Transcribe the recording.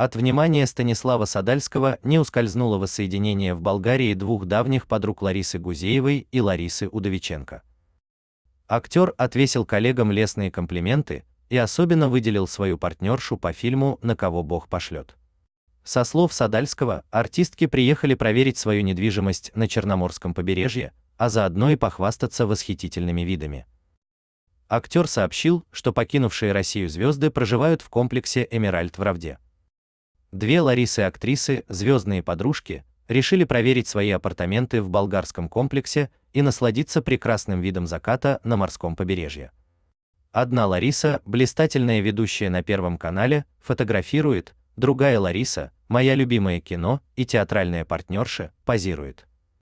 От внимания Станислава Садальского не ускользнуло воссоединение в Болгарии двух давних подруг Ларисы Гузеевой и Ларисы Удовиченко. Актер отвесил коллегам лестные комплименты и особенно выделил свою партнершу по фильму «На кого Бог пошлет». Со слов Садальского, артистки приехали проверить свою недвижимость на Черноморском побережье, а заодно и похвастаться восхитительными видами. Актер сообщил, что покинувшие Россию звезды проживают в комплексе «Эмеральд» в Равде. Две Ларисы-актрисы, звездные подружки, решили проверить свои апартаменты в болгарском комплексе и насладиться прекрасным видом заката на морском побережье. Одна Лариса, блистательная ведущая на Первом канале, фотографирует, другая Лариса, моя любимая кино и театральная партнерша, позирует.